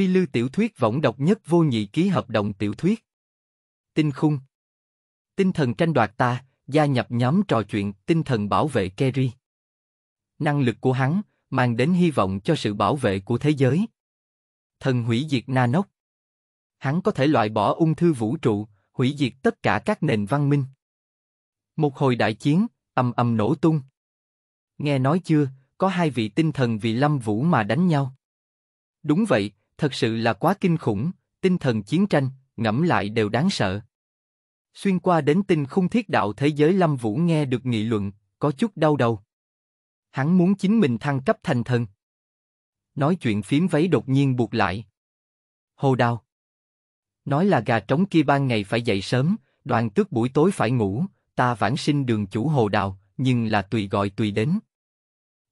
Phi Lưu tiểu thuyết võng độc nhất vô nhị ký hợp đồng tiểu thuyết. Tinh khung. Tinh thần tranh đoạt ta, gia nhập nhóm trò chuyện tinh thần bảo vệ Kerry. Năng lực của hắn mang đến hy vọng cho sự bảo vệ của thế giới. Thần hủy diệt Nanok. Hắn có thể loại bỏ ung thư vũ trụ, hủy diệt tất cả các nền văn minh. Một hồi đại chiến, âm âm nổ tung. Nghe nói chưa, có hai vị tinh thần vì Lâm Vũ mà đánh nhau. Đúng vậy, thật sự là quá kinh khủng, tinh thần chiến tranh, ngẫm lại đều đáng sợ. Xuyên qua đến tinh khung thiết đạo thế giới Lâm Vũ nghe được nghị luận, có chút đau đầu. Hắn muốn chính mình thăng cấp thành thần. Nói chuyện phím váy đột nhiên buộc lại. Hồ đào. Nói là gà trống kia ban ngày phải dậy sớm, đoàn tước buổi tối phải ngủ, ta vãng sinh đường chủ hồ đào, nhưng là tùy gọi tùy đến.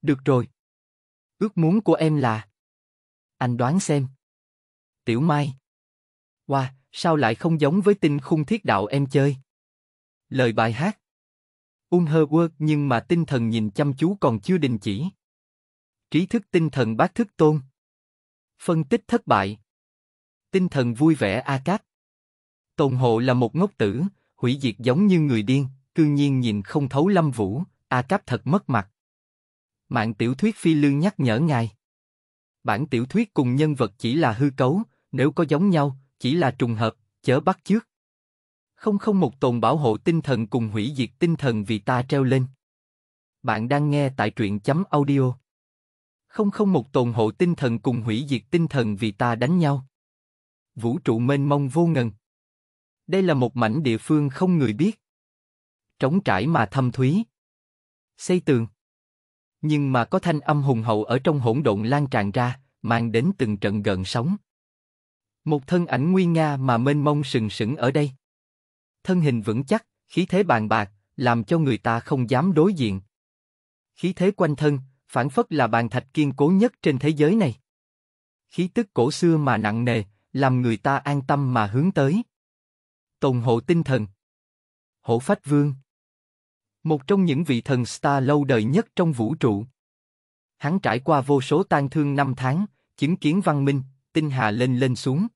Được rồi. Ước muốn của em là... Anh đoán xem. Tiểu Mai. Wow, sao lại không giống với tinh khung thiết đạo em chơi? Lời bài hát. Un hơ quơ nhưng mà tinh thần nhìn chăm chú còn chưa đình chỉ. Trí thức tinh thần bác thức tôn. Phân tích thất bại. Tinh thần vui vẻ a cát, Tồn hộ là một ngốc tử, hủy diệt giống như người điên, cư nhiên nhìn không thấu lâm vũ, a cát thật mất mặt. Mạng tiểu thuyết phi lương nhắc nhở ngài. Bản tiểu thuyết cùng nhân vật chỉ là hư cấu, nếu có giống nhau, chỉ là trùng hợp, chớ bắt trước Không không một tồn bảo hộ tinh thần cùng hủy diệt tinh thần vì ta treo lên. Bạn đang nghe tại truyện chấm audio. Không không một tồn hộ tinh thần cùng hủy diệt tinh thần vì ta đánh nhau. Vũ trụ mênh mông vô ngần. Đây là một mảnh địa phương không người biết. Trống trải mà thâm thúy. Xây tường. Nhưng mà có thanh âm hùng hậu ở trong hỗn độn lan tràn ra, mang đến từng trận gần sóng. Một thân ảnh nguy nga mà mênh mông sừng sững ở đây. Thân hình vững chắc, khí thế bàn bạc, làm cho người ta không dám đối diện. Khí thế quanh thân, phản phất là bàn thạch kiên cố nhất trên thế giới này. Khí tức cổ xưa mà nặng nề, làm người ta an tâm mà hướng tới. Tồn hộ tinh thần Hổ Phách Vương Một trong những vị thần star lâu đời nhất trong vũ trụ. Hắn trải qua vô số tan thương năm tháng, chứng kiến văn minh, tinh hà lên lên xuống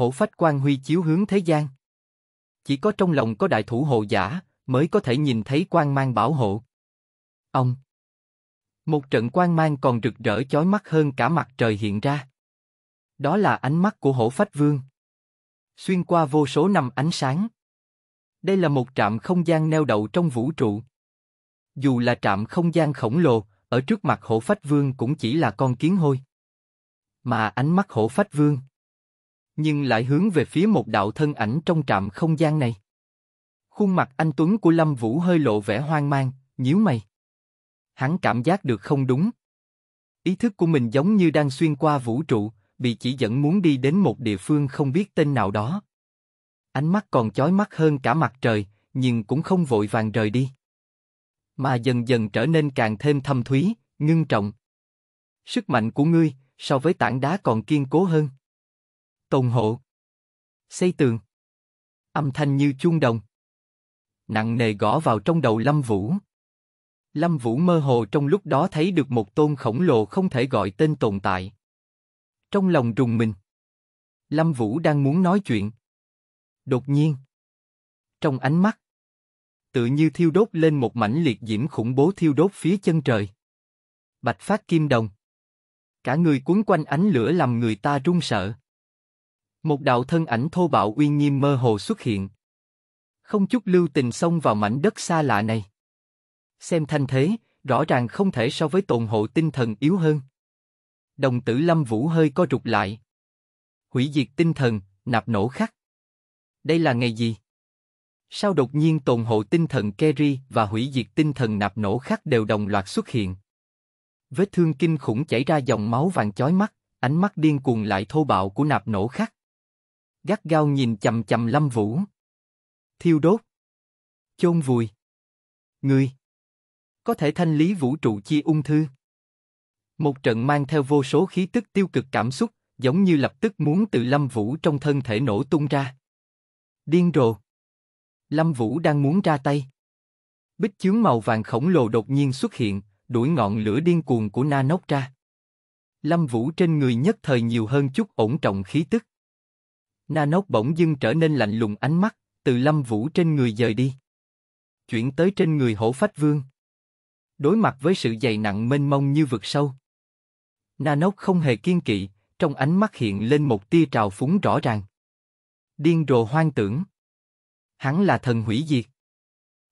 hổ phách quan huy chiếu hướng thế gian. Chỉ có trong lòng có đại thủ hộ giả, mới có thể nhìn thấy quan mang bảo hộ. Ông Một trận quan mang còn rực rỡ chói mắt hơn cả mặt trời hiện ra. Đó là ánh mắt của hổ phách vương. Xuyên qua vô số năm ánh sáng. Đây là một trạm không gian neo đậu trong vũ trụ. Dù là trạm không gian khổng lồ, ở trước mặt hổ phách vương cũng chỉ là con kiến hôi. Mà ánh mắt hổ phách vương nhưng lại hướng về phía một đạo thân ảnh trong trạm không gian này. Khuôn mặt anh Tuấn của Lâm Vũ hơi lộ vẻ hoang mang, nhíu mày. Hắn cảm giác được không đúng. Ý thức của mình giống như đang xuyên qua vũ trụ, bị chỉ dẫn muốn đi đến một địa phương không biết tên nào đó. Ánh mắt còn chói mắt hơn cả mặt trời, nhưng cũng không vội vàng rời đi. Mà dần dần trở nên càng thêm thâm thúy, ngưng trọng. Sức mạnh của ngươi, so với tảng đá còn kiên cố hơn. Tồn hộ. Xây tường. Âm thanh như chuông đồng. Nặng nề gõ vào trong đầu Lâm Vũ. Lâm Vũ mơ hồ trong lúc đó thấy được một tôn khổng lồ không thể gọi tên tồn tại. Trong lòng rùng mình. Lâm Vũ đang muốn nói chuyện. Đột nhiên. Trong ánh mắt. Tự như thiêu đốt lên một mảnh liệt diễm khủng bố thiêu đốt phía chân trời. Bạch phát kim đồng. Cả người cuốn quanh ánh lửa làm người ta run sợ. Một đạo thân ảnh thô bạo uy nghiêm mơ hồ xuất hiện. Không chút lưu tình xông vào mảnh đất xa lạ này. Xem thanh thế, rõ ràng không thể so với tồn hộ tinh thần yếu hơn. Đồng tử Lâm Vũ hơi co rụt lại. Hủy diệt tinh thần, nạp nổ khắc. Đây là ngày gì? Sao đột nhiên tồn hộ tinh thần Kerry và hủy diệt tinh thần nạp nổ khắc đều đồng loạt xuất hiện? Vết thương kinh khủng chảy ra dòng máu vàng chói mắt, ánh mắt điên cuồng lại thô bạo của nạp nổ khắc gắt gao nhìn chầm chầm Lâm Vũ. Thiêu đốt. Chôn vùi. Người. Có thể thanh lý vũ trụ chi ung thư. Một trận mang theo vô số khí tức tiêu cực cảm xúc, giống như lập tức muốn từ Lâm Vũ trong thân thể nổ tung ra. Điên rồ. Lâm Vũ đang muốn ra tay. Bích chướng màu vàng khổng lồ đột nhiên xuất hiện, đuổi ngọn lửa điên cuồng của Na Nốc ra. Lâm Vũ trên người nhất thời nhiều hơn chút ổn trọng khí tức. Nanok bỗng dưng trở nên lạnh lùng ánh mắt, từ lâm vũ trên người dời đi. Chuyển tới trên người hổ phách vương. Đối mặt với sự dày nặng mênh mông như vực sâu. Nanok không hề kiên kỵ, trong ánh mắt hiện lên một tia trào phúng rõ ràng. Điên rồ hoang tưởng. Hắn là thần hủy diệt.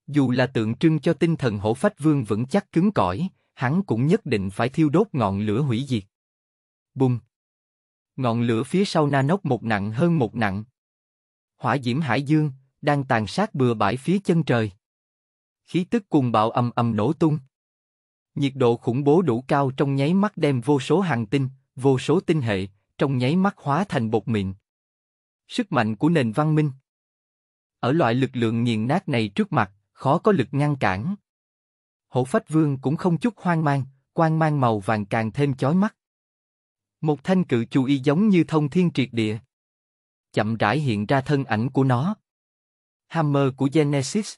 Dù là tượng trưng cho tinh thần hổ phách vương vững chắc cứng cỏi, hắn cũng nhất định phải thiêu đốt ngọn lửa hủy diệt. Bùng! Ngọn lửa phía sau na Nanoc một nặng hơn một nặng. Hỏa diễm hải dương, đang tàn sát bừa bãi phía chân trời. Khí tức cùng bạo ầm ầm nổ tung. Nhiệt độ khủng bố đủ cao trong nháy mắt đem vô số hàng tinh, vô số tinh hệ, trong nháy mắt hóa thành bột mịn. Sức mạnh của nền văn minh. Ở loại lực lượng nghiền nát này trước mặt, khó có lực ngăn cản. Hổ Phách Vương cũng không chút hoang mang, quang mang màu vàng càng thêm chói mắt. Một thanh cự chu y giống như thông thiên triệt địa. Chậm rãi hiện ra thân ảnh của nó. Hammer của Genesis.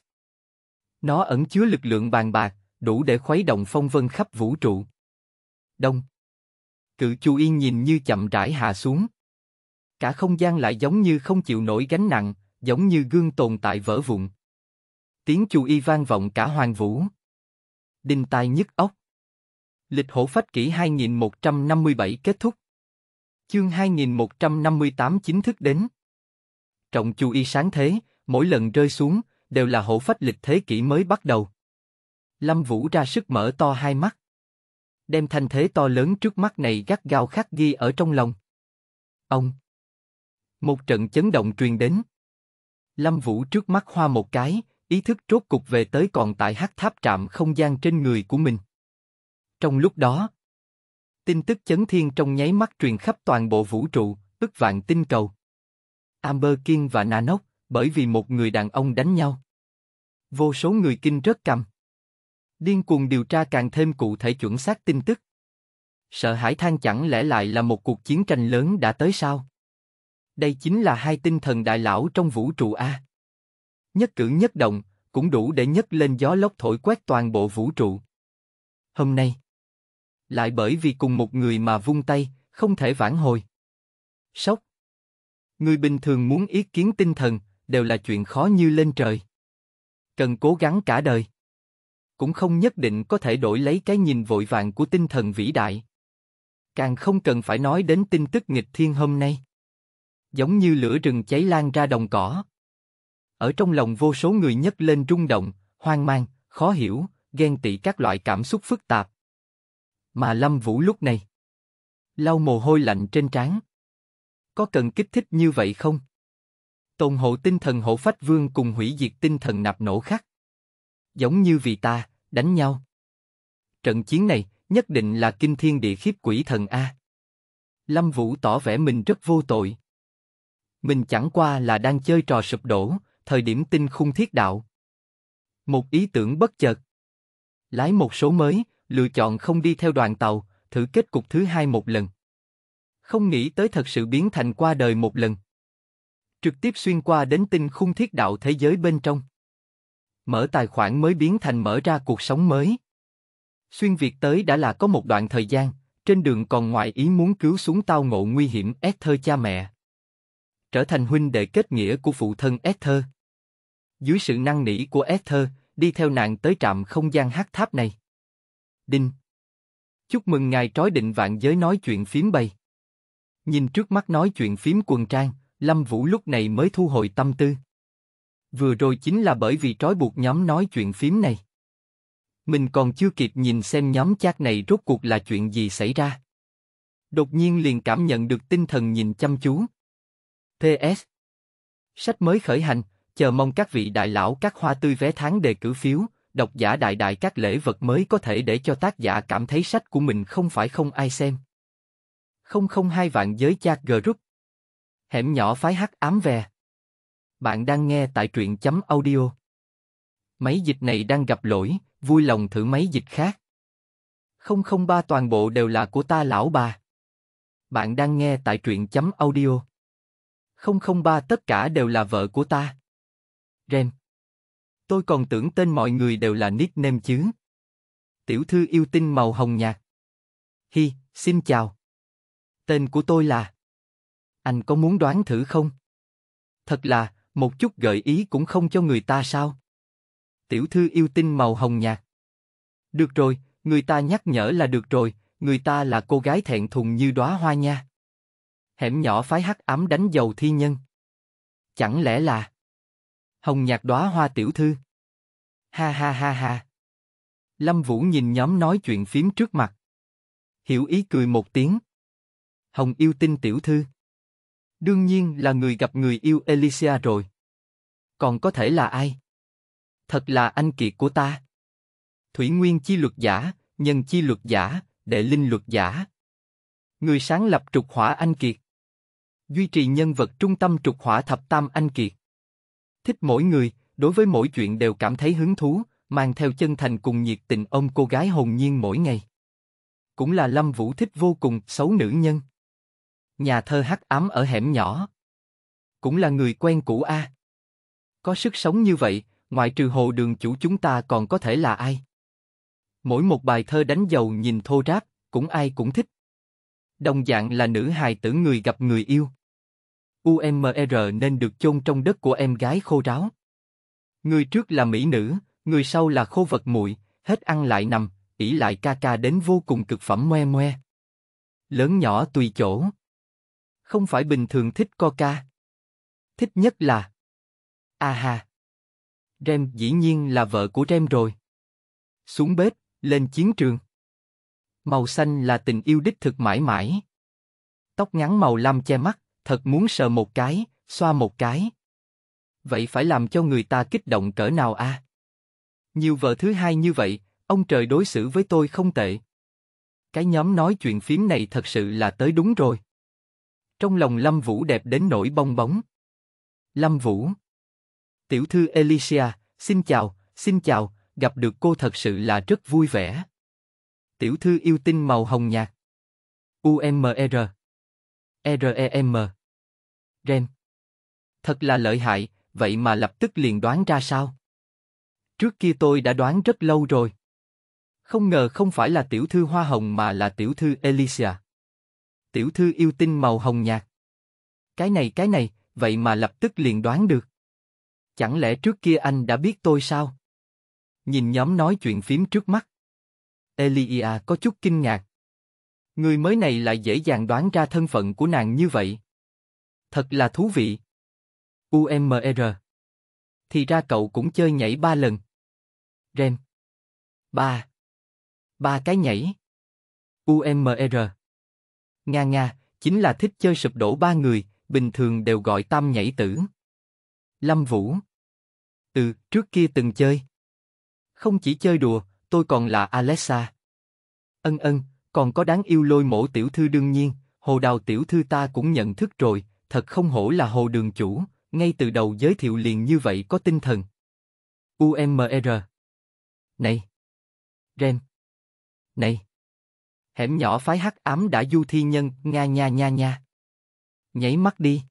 Nó ẩn chứa lực lượng bàn bạc, đủ để khuấy động phong vân khắp vũ trụ. Đông. Cự chu y nhìn như chậm rãi hạ xuống. Cả không gian lại giống như không chịu nổi gánh nặng, giống như gương tồn tại vỡ vụn. Tiếng chu y vang vọng cả hoàng vũ. Đinh tai nhức óc. Lịch hổ phách kỷ 2157 kết thúc. Chương 2158 chính thức đến. Trọng chú ý sáng thế, mỗi lần rơi xuống, đều là hổ phách lịch thế kỷ mới bắt đầu. Lâm Vũ ra sức mở to hai mắt. Đem thanh thế to lớn trước mắt này gắt gao khắc ghi ở trong lòng. Ông. Một trận chấn động truyền đến. Lâm Vũ trước mắt hoa một cái, ý thức rốt cục về tới còn tại hắc tháp trạm không gian trên người của mình. Trong lúc đó, tin tức chấn thiên trong nháy mắt truyền khắp toàn bộ vũ trụ, ức vạn tinh cầu. Amber King và Nanoc, bởi vì một người đàn ông đánh nhau. Vô số người kinh rớt cầm. Điên cuồng điều tra càng thêm cụ thể chuẩn xác tin tức. Sợ hãi than chẳng lẽ lại là một cuộc chiến tranh lớn đã tới sao? Đây chính là hai tinh thần đại lão trong vũ trụ A. Nhất cử nhất động, cũng đủ để nhấc lên gió lốc thổi quét toàn bộ vũ trụ. Hôm nay, lại bởi vì cùng một người mà vung tay, không thể vãn hồi. Sốc. Người bình thường muốn ý kiến tinh thần, đều là chuyện khó như lên trời. Cần cố gắng cả đời. Cũng không nhất định có thể đổi lấy cái nhìn vội vàng của tinh thần vĩ đại. Càng không cần phải nói đến tin tức nghịch thiên hôm nay. Giống như lửa rừng cháy lan ra đồng cỏ. Ở trong lòng vô số người nhất lên rung động, hoang mang, khó hiểu, ghen tị các loại cảm xúc phức tạp. Mà Lâm Vũ lúc này lau mồ hôi lạnh trên trán. Có cần kích thích như vậy không? tôn hộ tinh thần hộ phách vương cùng hủy diệt tinh thần nạp nổ khác. Giống như vì ta, đánh nhau. Trận chiến này, nhất định là kinh thiên địa khiếp quỷ thần A. Lâm Vũ tỏ vẻ mình rất vô tội. Mình chẳng qua là đang chơi trò sụp đổ, thời điểm tinh khung thiết đạo. Một ý tưởng bất chợt. Lái một số mới, lựa chọn không đi theo đoàn tàu, thử kết cục thứ hai một lần. Không nghĩ tới thật sự biến thành qua đời một lần. Trực tiếp xuyên qua đến tinh khung thiết đạo thế giới bên trong. Mở tài khoản mới biến thành mở ra cuộc sống mới. Xuyên Việt tới đã là có một đoạn thời gian, trên đường còn ngoại ý muốn cứu xuống tao ngộ nguy hiểm Esther cha mẹ. Trở thành huynh đệ kết nghĩa của phụ thân Esther. Dưới sự năng nỉ của Esther, đi theo nàng tới trạm không gian hắc tháp này. Đinh. Chúc mừng ngài trói định vạn giới nói chuyện phím bày. Nhìn trước mắt nói chuyện phím quần trang, Lâm Vũ lúc này mới thu hồi tâm tư. Vừa rồi chính là bởi vì trói buộc nhóm nói chuyện phím này. Mình còn chưa kịp nhìn xem nhóm chat này rốt cuộc là chuyện gì xảy ra. Đột nhiên liền cảm nhận được tinh thần nhìn chăm chú. PS. Sách mới khởi hành, chờ mong các vị đại lão các hoa tươi vé tháng đề cử phiếu, độc giả đại đại các lễ vật mới có thể để cho tác giả cảm thấy sách của mình không phải không ai xem. Không không hai vạn giới chat group. Hẻm nhỏ phái hắc ám về. Bạn đang nghe tại truyện chấm audio. Máy dịch này đang gặp lỗi, vui lòng thử máy dịch khác. 003 toàn bộ đều là của ta lão bà. Bạn đang nghe tại truyện chấm audio. 003 tất cả đều là vợ của ta. Rem Tôi còn tưởng tên mọi người đều là nickname chứ. Tiểu thư yêu tinh màu hồng nhạt. Hi, xin chào. Tên của tôi là. Anh có muốn đoán thử không? Thật là, một chút gợi ý cũng không cho người ta sao? Tiểu thư yêu tinh màu hồng nhạt. Được rồi, người ta nhắc nhở là được rồi, người ta là cô gái thẹn thùng như đóa hoa nha. Hẻm nhỏ phái hắc ám đánh dầu thi nhân. Chẳng lẽ là Hồng nhạc đóa hoa tiểu thư. Ha ha ha ha. Lâm Vũ nhìn nhóm nói chuyện phím trước mặt. Hiểu ý cười một tiếng. Hồng yêu tinh tiểu thư. Đương nhiên là người gặp người yêu Elysia rồi. Còn có thể là ai? Thật là anh kiệt của ta. Thủy Nguyên chi luật giả, nhân chi luật giả, đệ linh luật giả. Người sáng lập trục hỏa anh kiệt. Duy trì nhân vật trung tâm trục hỏa thập tam anh kiệt. Thích mỗi người, đối với mỗi chuyện đều cảm thấy hứng thú, mang theo chân thành cùng nhiệt tình ông cô gái hồn nhiên mỗi ngày. Cũng là Lâm Vũ thích vô cùng xấu nữ nhân. Nhà thơ hắc ám ở hẻm nhỏ. Cũng là người quen cũ A. Có sức sống như vậy, ngoại trừ hồ đường chủ chúng ta còn có thể là ai? Mỗi một bài thơ đánh dầu nhìn thô ráp, cũng ai cũng thích. Đồng dạng là nữ hài tử người gặp người yêu. UMR nên được chôn trong đất của em gái khô ráo. Người trước là mỹ nữ, người sau là khô vật muội, hết ăn lại nằm, ỉ lại ca ca đến vô cùng cực phẩm moe moe. Lớn nhỏ tùy chỗ. Không phải bình thường thích coca. Thích nhất là... A ha. Rem dĩ nhiên là vợ của Rem rồi. Xuống bếp, lên chiến trường. Màu xanh là tình yêu đích thực mãi mãi. Tóc ngắn màu lam che mắt, thật muốn sờ một cái, xoa một cái. Vậy phải làm cho người ta kích động cỡ nào a? À? Nhiều vợ thứ hai như vậy, ông trời đối xử với tôi không tệ. Cái nhóm nói chuyện phím này thật sự là tới đúng rồi. Trong lòng Lâm Vũ đẹp đến nỗi bong bóng. Lâm Vũ Tiểu thư Alicia, xin chào, xin chào, gặp được cô thật sự là rất vui vẻ. Tiểu thư yêu tinh màu hồng nhạt. UMR REM. REM. Thật là lợi hại, vậy mà lập tức liền đoán ra sao? Trước kia tôi đã đoán rất lâu rồi. Không ngờ không phải là tiểu thư hoa hồng mà là tiểu thư Elysia. Tiểu thư yêu tinh màu hồng nhạt. Cái này cái này, vậy mà lập tức liền đoán được. Chẳng lẽ trước kia anh đã biết tôi sao? Nhìn nhóm nói chuyện phím trước mắt. Elia có chút kinh ngạc, Người mới này lại dễ dàng đoán ra thân phận của nàng như vậy. Thật là thú vị. UMR. Thì ra cậu cũng chơi nhảy ba lần. Rem. Ba. Ba cái nhảy. UMR. Nga nga, chính là thích chơi sụp đổ ba người, bình thường đều gọi tam nhảy tử. Lâm Vũ. Ừ, trước kia từng chơi. Không chỉ chơi đùa, tôi còn là Alexa. Ân ân, còn có đáng yêu lôi mổ tiểu thư đương nhiên, hồ đào tiểu thư ta cũng nhận thức rồi, thật không hổ là hồ đường chủ, ngay từ đầu giới thiệu liền như vậy có tinh thần. UMR Này! Ren! Này! Hẻm nhỏ phái hắc ám đã du thi nhân, nga nha nha nha. Nháy mắt đi.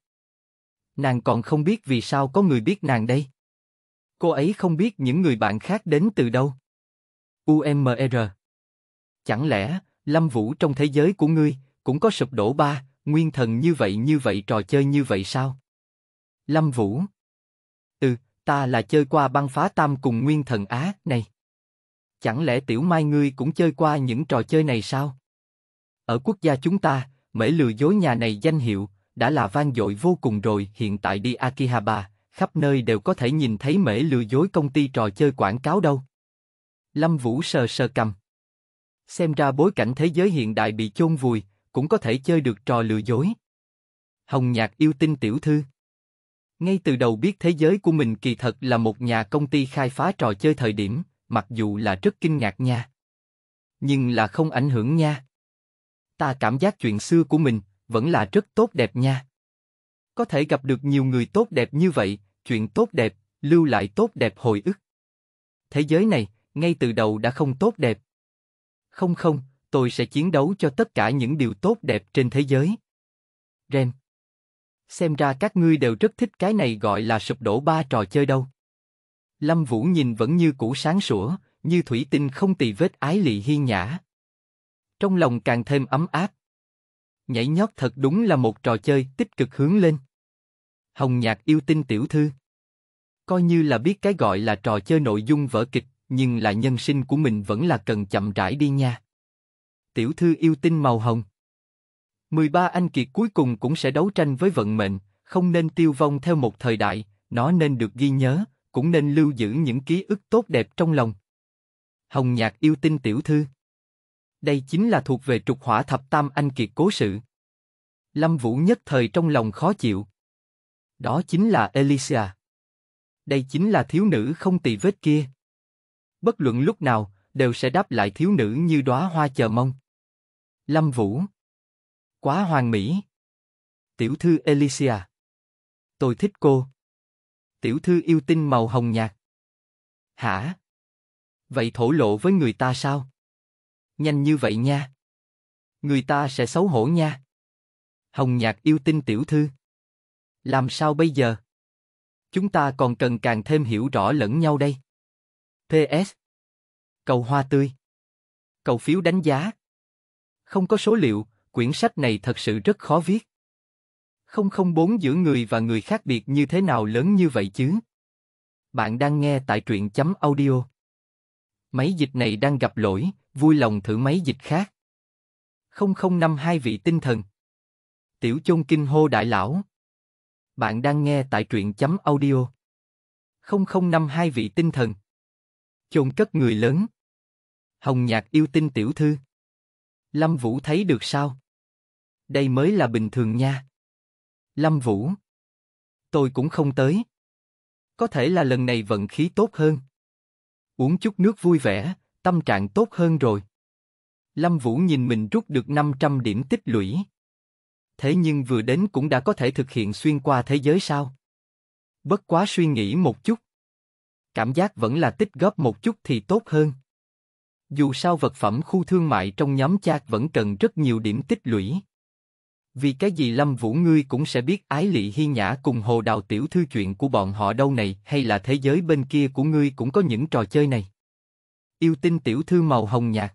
Nàng còn không biết vì sao có người biết nàng đây. Cô ấy không biết những người bạn khác đến từ đâu. UMR Chẳng lẽ, Lâm Vũ trong thế giới của ngươi, cũng có sụp đổ ba, nguyên thần như vậy như vậy trò chơi như vậy sao? Lâm Vũ Ừ, ta là chơi qua băng phá tam cùng nguyên thần Á, này. Chẳng lẽ tiểu mai ngươi cũng chơi qua những trò chơi này sao? Ở quốc gia chúng ta, mễ lừa dối nhà này danh hiệu, đã là vang dội vô cùng rồi, hiện tại đi Akihaba, khắp nơi đều có thể nhìn thấy mễ lừa dối công ty trò chơi quảng cáo đâu. Lâm Vũ sờ sờ cầm. Xem ra bối cảnh thế giới hiện đại bị chôn vùi, cũng có thể chơi được trò lừa dối. Hồng Nhạc yêu tinh tiểu thư. Ngay từ đầu biết thế giới của mình kỳ thật là một nhà công ty khai phá trò chơi thời điểm, mặc dù là rất kinh ngạc nha. Nhưng là không ảnh hưởng nha. Ta cảm giác chuyện xưa của mình vẫn là rất tốt đẹp nha. Có thể gặp được nhiều người tốt đẹp như vậy, chuyện tốt đẹp, lưu lại tốt đẹp hồi ức. Thế giới này, ngay từ đầu đã không tốt đẹp. Không không, tôi sẽ chiến đấu cho tất cả những điều tốt đẹp trên thế giới. Ren. Xem ra các ngươi đều rất thích cái này gọi là sụp đổ ba trò chơi đâu. Lâm Vũ nhìn vẫn như cũ sáng sủa, như thủy tinh không tì vết ái lị hiên nhã. Trong lòng càng thêm ấm áp. Nhảy nhót thật đúng là một trò chơi tích cực hướng lên. Hồng Nhạc yêu tinh tiểu thư. Coi như là biết cái gọi là trò chơi nội dung vở kịch nhưng là nhân sinh của mình vẫn là cần chậm rãi đi nha. Tiểu thư yêu tinh màu hồng. 13 anh kiệt cuối cùng cũng sẽ đấu tranh với vận mệnh, không nên tiêu vong theo một thời đại, nó nên được ghi nhớ, cũng nên lưu giữ những ký ức tốt đẹp trong lòng. Hồng nhạc yêu tinh tiểu thư. Đây chính là thuộc về trục hỏa thập tam anh kiệt cố sự. Lâm Vũ nhất thời trong lòng khó chịu. Đó chính là Elysia. Đây chính là thiếu nữ không tỳ vết kia bất luận lúc nào, đều sẽ đáp lại thiếu nữ như đóa hoa chờ mong. Lâm Vũ Quá hoàn mỹ Tiểu thư Alicia Tôi thích cô Tiểu thư yêu tinh màu hồng nhạt Hả? Vậy thổ lộ với người ta sao? Nhanh như vậy nha Người ta sẽ xấu hổ nha Hồng nhạt yêu tinh tiểu thư Làm sao bây giờ? Chúng ta còn cần càng thêm hiểu rõ lẫn nhau đây PS. Cầu hoa tươi. Cầu phiếu đánh giá. Không có số liệu, quyển sách này thật sự rất khó viết. 004 giữa người và người khác biệt như thế nào lớn như vậy chứ? Bạn đang nghe tại truyện chấm audio. Máy dịch này đang gặp lỗi, vui lòng thử máy dịch khác. 0052 vị tinh thần. Tiểu chôn kinh hô đại lão. Bạn đang nghe tại truyện chấm audio. 0052 vị tinh thần chôn cất người lớn. Hồng Nhạc yêu tinh tiểu thư. Lâm Vũ thấy được sao? Đây mới là bình thường nha. Lâm Vũ. Tôi cũng không tới. Có thể là lần này vận khí tốt hơn. Uống chút nước vui vẻ, tâm trạng tốt hơn rồi. Lâm Vũ nhìn mình rút được 500 điểm tích lũy. Thế nhưng vừa đến cũng đã có thể thực hiện xuyên qua thế giới sao? Bất quá suy nghĩ một chút cảm giác vẫn là tích góp một chút thì tốt hơn. Dù sao vật phẩm khu thương mại trong nhóm chat vẫn cần rất nhiều điểm tích lũy. Vì cái gì Lâm Vũ ngươi cũng sẽ biết Ái Lị Hi Nhã cùng Hồ Đào Tiểu Thư chuyện của bọn họ đâu này hay là thế giới bên kia của ngươi cũng có những trò chơi này. Yêu tinh Tiểu Thư màu hồng nhạt.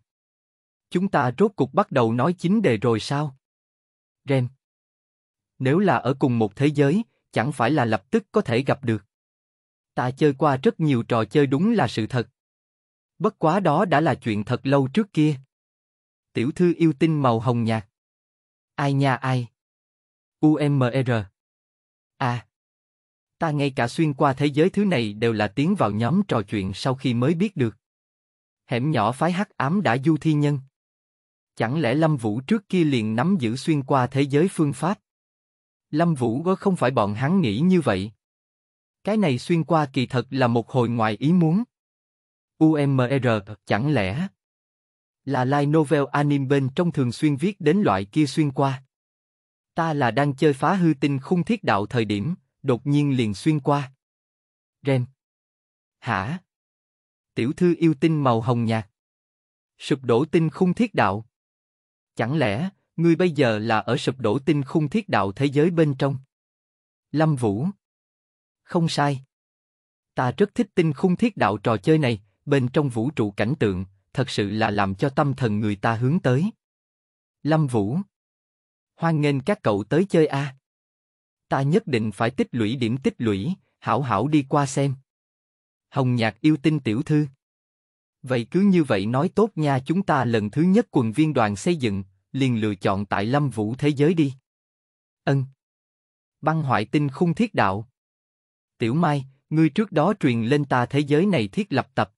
Chúng ta rốt cục bắt đầu nói chính đề rồi sao? Rem. Nếu là ở cùng một thế giới, chẳng phải là lập tức có thể gặp được. Ta chơi qua rất nhiều trò chơi đúng là sự thật. Bất quá đó đã là chuyện thật lâu trước kia. Tiểu thư yêu tinh màu hồng nhạt. Ai nha ai? UMR. À. Ta ngay cả xuyên qua thế giới thứ này đều là tiến vào nhóm trò chuyện sau khi mới biết được. Hẻm nhỏ phái hắc ám đã du thi nhân. Chẳng lẽ Lâm Vũ trước kia liền nắm giữ xuyên qua thế giới phương pháp? Lâm Vũ có không phải bọn hắn nghĩ như vậy. Cái này xuyên qua kỳ thật là một hồi ngoài ý muốn. UMR, chẳng lẽ là lai novel anime bên trong thường xuyên viết đến loại kia xuyên qua. Ta là đang chơi phá hư tinh khung thiết đạo thời điểm, đột nhiên liền xuyên qua. Ren. Hả? Tiểu thư yêu tinh màu hồng nhạt. Sụp đổ tinh khung thiết đạo. Chẳng lẽ, ngươi bây giờ là ở sụp đổ tinh khung thiết đạo thế giới bên trong? Lâm Vũ không sai. Ta rất thích tinh khung thiết đạo trò chơi này, bên trong vũ trụ cảnh tượng, thật sự là làm cho tâm thần người ta hướng tới. Lâm Vũ Hoan nghênh các cậu tới chơi a. Ta nhất định phải tích lũy điểm tích lũy, hảo hảo đi qua xem. Hồng Nhạc yêu tinh tiểu thư Vậy cứ như vậy nói tốt nha chúng ta lần thứ nhất quần viên đoàn xây dựng, liền lựa chọn tại Lâm Vũ Thế Giới đi. Ân. Băng hoại tinh khung thiết đạo. Tiểu Mai, ngươi trước đó truyền lên ta thế giới này thiết lập tập.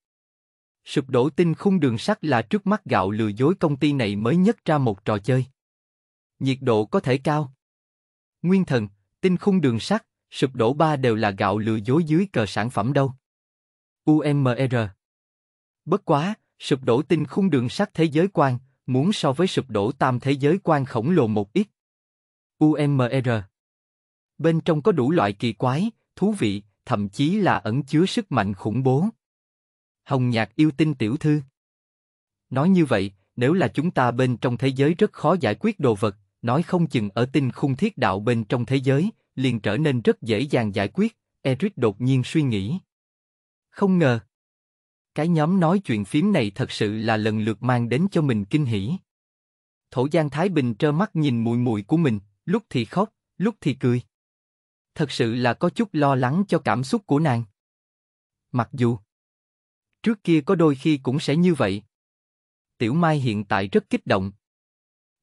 Sụp đổ tinh khung đường sắt là trước mắt gạo lừa dối công ty này mới nhất ra một trò chơi. Nhiệt độ có thể cao. Nguyên thần, tinh khung đường sắt, sụp đổ ba đều là gạo lừa dối dưới cờ sản phẩm đâu. UMR Bất quá, sụp đổ tinh khung đường sắt thế giới quan, muốn so với sụp đổ tam thế giới quan khổng lồ một ít. UMR Bên trong có đủ loại kỳ quái, thú vị, thậm chí là ẩn chứa sức mạnh khủng bố. Hồng Nhạc yêu tinh tiểu thư. Nói như vậy, nếu là chúng ta bên trong thế giới rất khó giải quyết đồ vật, nói không chừng ở tinh khung thiết đạo bên trong thế giới, liền trở nên rất dễ dàng giải quyết, Eric đột nhiên suy nghĩ. Không ngờ. Cái nhóm nói chuyện phím này thật sự là lần lượt mang đến cho mình kinh hỉ. Thổ Giang Thái Bình trơ mắt nhìn mùi mùi của mình, lúc thì khóc, lúc thì cười thật sự là có chút lo lắng cho cảm xúc của nàng. Mặc dù trước kia có đôi khi cũng sẽ như vậy. Tiểu Mai hiện tại rất kích động.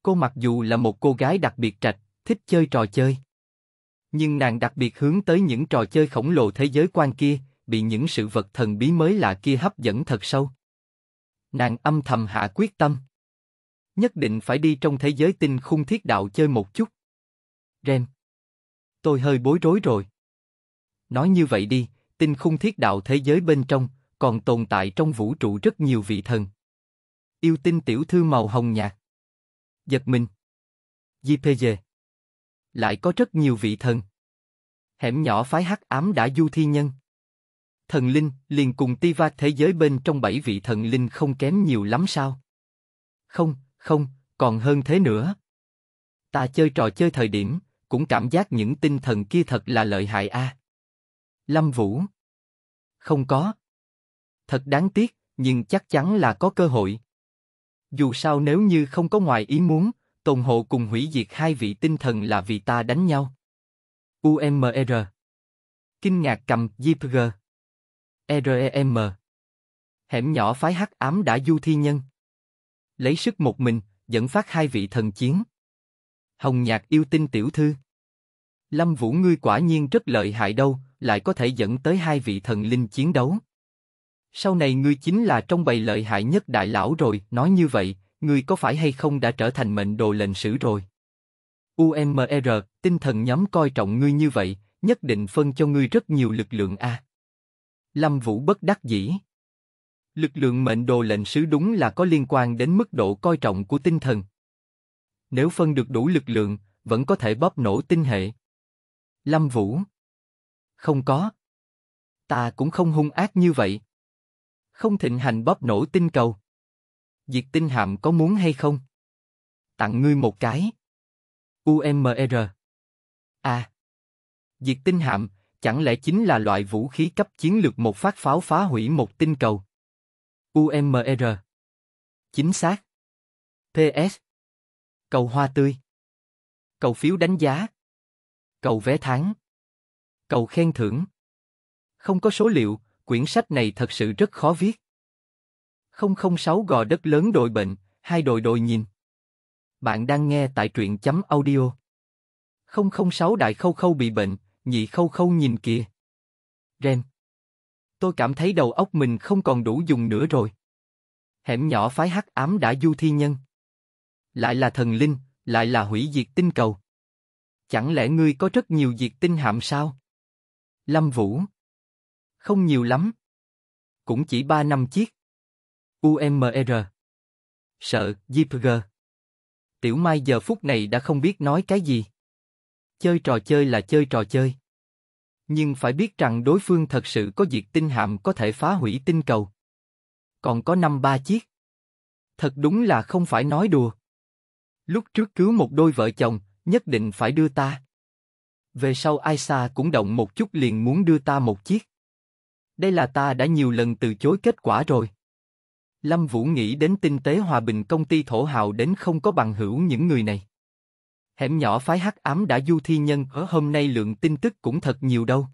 Cô mặc dù là một cô gái đặc biệt trạch, thích chơi trò chơi. Nhưng nàng đặc biệt hướng tới những trò chơi khổng lồ thế giới quan kia, bị những sự vật thần bí mới lạ kia hấp dẫn thật sâu. Nàng âm thầm hạ quyết tâm. Nhất định phải đi trong thế giới tinh khung thiết đạo chơi một chút. rem Tôi hơi bối rối rồi. Nói như vậy đi, tinh khung thiết đạo thế giới bên trong, còn tồn tại trong vũ trụ rất nhiều vị thần. Yêu tinh tiểu thư màu hồng nhạt. Giật mình. JPG. Lại có rất nhiều vị thần. Hẻm nhỏ phái hắc ám đã du thi nhân. Thần linh liền cùng Tiva thế giới bên trong bảy vị thần linh không kém nhiều lắm sao? Không, không, còn hơn thế nữa. Ta chơi trò chơi thời điểm, cũng cảm giác những tinh thần kia thật là lợi hại a. Lâm Vũ. Không có. Thật đáng tiếc, nhưng chắc chắn là có cơ hội. Dù sao nếu như không có ngoài ý muốn, Tồn Hộ cùng hủy diệt hai vị tinh thần là vì ta đánh nhau. UMR. Kinh ngạc cầm JPG. REM. Hẻm nhỏ phái hắc ám đã du thi nhân. Lấy sức một mình, dẫn phát hai vị thần chiến. Hồng Nhạc yêu tinh tiểu thư. Lâm Vũ ngươi quả nhiên rất lợi hại đâu, lại có thể dẫn tới hai vị thần linh chiến đấu. Sau này ngươi chính là trong bầy lợi hại nhất đại lão rồi, nói như vậy, ngươi có phải hay không đã trở thành mệnh đồ lệnh sử rồi? UMR, tinh thần nhóm coi trọng ngươi như vậy, nhất định phân cho ngươi rất nhiều lực lượng a. Lâm Vũ bất đắc dĩ. Lực lượng mệnh đồ lệnh sứ đúng là có liên quan đến mức độ coi trọng của tinh thần, nếu phân được đủ lực lượng, vẫn có thể bóp nổ tinh hệ. Lâm Vũ Không có. Ta cũng không hung ác như vậy. Không thịnh hành bóp nổ tinh cầu. Diệt tinh hạm có muốn hay không? Tặng ngươi một cái. UMR a Diệt tinh hạm, chẳng lẽ chính là loại vũ khí cấp chiến lược một phát pháo phá hủy một tinh cầu? UMR Chính xác. PS Cầu hoa tươi. Cầu phiếu đánh giá. Cầu vé tháng. Cầu khen thưởng. Không có số liệu, quyển sách này thật sự rất khó viết. 006 gò đất lớn đội bệnh, hai đội đội nhìn. Bạn đang nghe tại truyện chấm audio. 006 đại khâu khâu bị bệnh, nhị khâu khâu nhìn kìa. Rem. Tôi cảm thấy đầu óc mình không còn đủ dùng nữa rồi. Hẻm nhỏ phái hắc ám đã du thi nhân lại là thần linh, lại là hủy diệt tinh cầu. Chẳng lẽ ngươi có rất nhiều diệt tinh hạm sao? Lâm Vũ Không nhiều lắm. Cũng chỉ ba năm chiếc. UMR Sợ, JPG Tiểu Mai giờ phút này đã không biết nói cái gì. Chơi trò chơi là chơi trò chơi. Nhưng phải biết rằng đối phương thật sự có diệt tinh hạm có thể phá hủy tinh cầu. Còn có năm ba chiếc. Thật đúng là không phải nói đùa. Lúc trước cứu một đôi vợ chồng, nhất định phải đưa ta. Về sau ai xa cũng động một chút liền muốn đưa ta một chiếc. Đây là ta đã nhiều lần từ chối kết quả rồi. Lâm Vũ nghĩ đến tinh tế hòa bình công ty thổ hào đến không có bằng hữu những người này. Hẻm nhỏ phái hắc ám đã du thi nhân ở hôm nay lượng tin tức cũng thật nhiều đâu.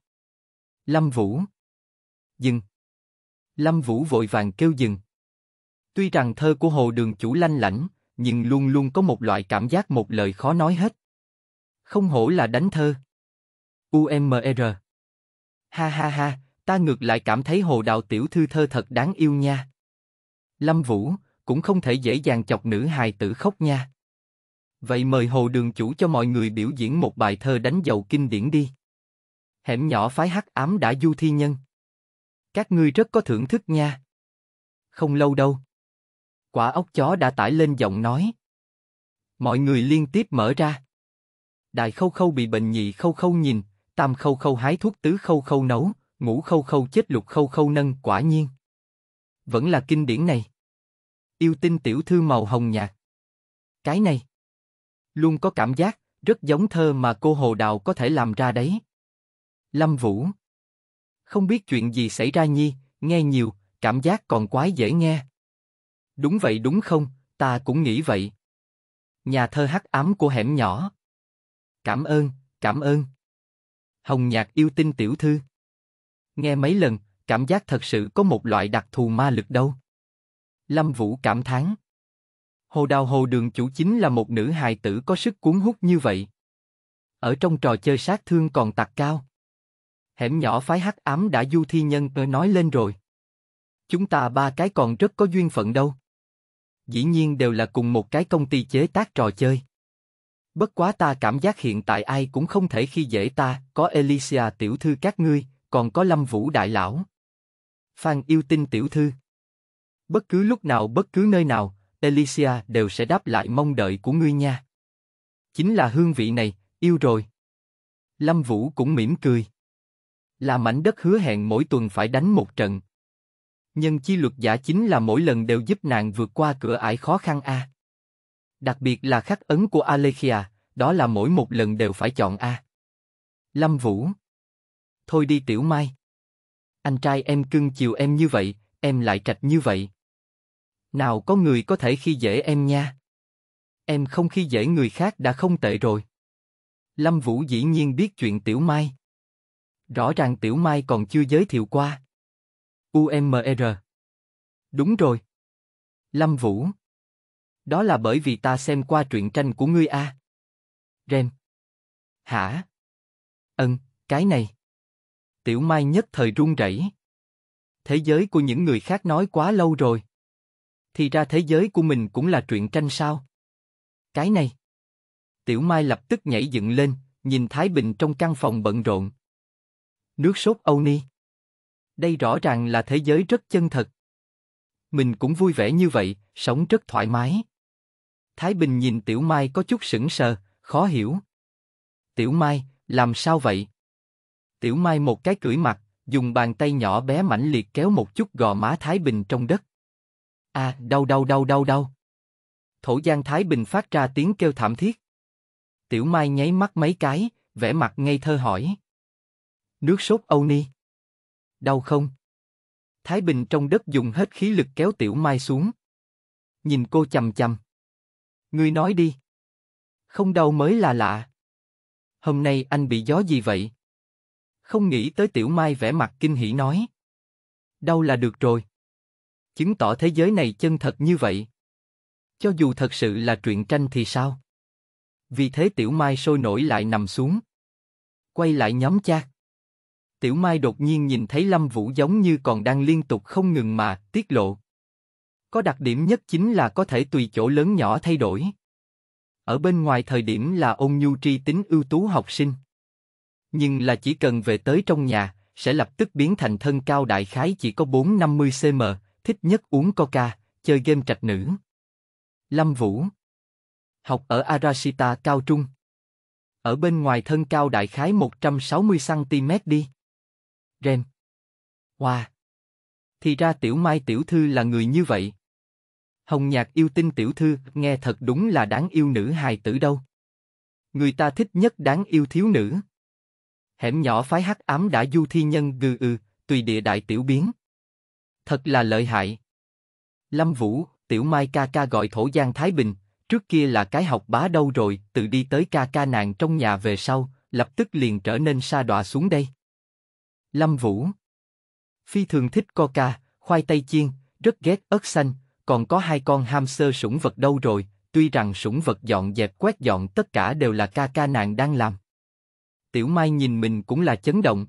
Lâm Vũ. Dừng. Lâm Vũ vội vàng kêu dừng. Tuy rằng thơ của Hồ Đường Chủ lanh lãnh, nhưng luôn luôn có một loại cảm giác một lời khó nói hết. Không hổ là đánh thơ. UMR. Ha ha ha, ta ngược lại cảm thấy hồ đào tiểu thư thơ thật đáng yêu nha. Lâm Vũ, cũng không thể dễ dàng chọc nữ hài tử khóc nha. Vậy mời hồ đường chủ cho mọi người biểu diễn một bài thơ đánh dầu kinh điển đi. Hẻm nhỏ phái hắc ám đã du thi nhân. Các ngươi rất có thưởng thức nha. Không lâu đâu Quả ốc chó đã tải lên giọng nói. Mọi người liên tiếp mở ra. Đại khâu khâu bị bệnh nhị khâu khâu nhìn, tam khâu khâu hái thuốc tứ khâu khâu nấu, ngũ khâu khâu chết lục khâu khâu nâng quả nhiên. Vẫn là kinh điển này. Yêu tinh tiểu thư màu hồng nhạt. Cái này. Luôn có cảm giác, rất giống thơ mà cô Hồ Đào có thể làm ra đấy. Lâm Vũ. Không biết chuyện gì xảy ra nhi, nghe nhiều, cảm giác còn quá dễ nghe. Đúng vậy đúng không, ta cũng nghĩ vậy. Nhà thơ hắc ám của hẻm nhỏ. Cảm ơn, cảm ơn. Hồng Nhạc yêu tinh tiểu thư. Nghe mấy lần, cảm giác thật sự có một loại đặc thù ma lực đâu. Lâm Vũ cảm thán. Hồ Đào Hồ Đường chủ chính là một nữ hài tử có sức cuốn hút như vậy. Ở trong trò chơi sát thương còn tạc cao. Hẻm nhỏ phái hắc ám đã du thi nhân ờ, nói lên rồi. Chúng ta ba cái còn rất có duyên phận đâu dĩ nhiên đều là cùng một cái công ty chế tác trò chơi. Bất quá ta cảm giác hiện tại ai cũng không thể khi dễ ta, có Alicia tiểu thư các ngươi, còn có Lâm Vũ đại lão. Phan yêu tinh tiểu thư. Bất cứ lúc nào bất cứ nơi nào, Alicia đều sẽ đáp lại mong đợi của ngươi nha. Chính là hương vị này, yêu rồi. Lâm Vũ cũng mỉm cười. Là mảnh đất hứa hẹn mỗi tuần phải đánh một trận, Nhân chi luật giả chính là mỗi lần đều giúp nàng vượt qua cửa ải khó khăn a. Đặc biệt là khắc ấn của Alexia, đó là mỗi một lần đều phải chọn a. Lâm Vũ. Thôi đi Tiểu Mai. Anh trai em cưng chiều em như vậy, em lại trạch như vậy. Nào có người có thể khi dễ em nha. Em không khi dễ người khác đã không tệ rồi. Lâm Vũ dĩ nhiên biết chuyện Tiểu Mai. Rõ ràng Tiểu Mai còn chưa giới thiệu qua. UMR. Đúng rồi. Lâm Vũ. Đó là bởi vì ta xem qua truyện tranh của ngươi a. À? Ren. Hả? Ân cái này. Tiểu Mai nhất thời run rẩy. Thế giới của những người khác nói quá lâu rồi. Thì ra thế giới của mình cũng là truyện tranh sao? Cái này. Tiểu Mai lập tức nhảy dựng lên, nhìn Thái Bình trong căn phòng bận rộn. Nước sốt Âu Ni. Đây rõ ràng là thế giới rất chân thật. Mình cũng vui vẻ như vậy, sống rất thoải mái. Thái Bình nhìn Tiểu Mai có chút sững sờ, khó hiểu. Tiểu Mai, làm sao vậy? Tiểu Mai một cái cưỡi mặt, dùng bàn tay nhỏ bé mãnh liệt kéo một chút gò má Thái Bình trong đất. A, à, đau đau đau đau đau. Thổ Giang Thái Bình phát ra tiếng kêu thảm thiết. Tiểu Mai nháy mắt mấy cái, vẻ mặt ngây thơ hỏi. Nước sốt Âu Ni. Đau không? Thái Bình trong đất dùng hết khí lực kéo Tiểu Mai xuống. Nhìn cô chầm chầm. Ngươi nói đi. Không đau mới là lạ. Hôm nay anh bị gió gì vậy? Không nghĩ tới Tiểu Mai vẻ mặt kinh hỉ nói. Đau là được rồi. Chứng tỏ thế giới này chân thật như vậy. Cho dù thật sự là truyện tranh thì sao? Vì thế Tiểu Mai sôi nổi lại nằm xuống. Quay lại nhóm chát. Tiểu Mai đột nhiên nhìn thấy Lâm Vũ giống như còn đang liên tục không ngừng mà tiết lộ. Có đặc điểm nhất chính là có thể tùy chỗ lớn nhỏ thay đổi. Ở bên ngoài thời điểm là ôn nhu tri tính ưu tú học sinh. Nhưng là chỉ cần về tới trong nhà, sẽ lập tức biến thành thân cao đại khái chỉ có 450cm, thích nhất uống coca, chơi game trạch nữ. Lâm Vũ Học ở Arashita Cao Trung Ở bên ngoài thân cao đại khái 160cm đi Rem. Wow! Thì ra tiểu mai tiểu thư là người như vậy. Hồng nhạc yêu tinh tiểu thư, nghe thật đúng là đáng yêu nữ hài tử đâu. Người ta thích nhất đáng yêu thiếu nữ. Hẻm nhỏ phái hắc ám đã du thi nhân gừ ừ, tùy địa đại tiểu biến. Thật là lợi hại. Lâm Vũ, tiểu mai ca ca gọi thổ giang Thái Bình, trước kia là cái học bá đâu rồi, tự đi tới ca ca nàng trong nhà về sau, lập tức liền trở nên sa đọa xuống đây. Lâm Vũ Phi thường thích coca, khoai tây chiên, rất ghét ớt xanh, còn có hai con hamster sủng vật đâu rồi, tuy rằng sủng vật dọn dẹp quét dọn tất cả đều là ca ca nàng đang làm. Tiểu Mai nhìn mình cũng là chấn động.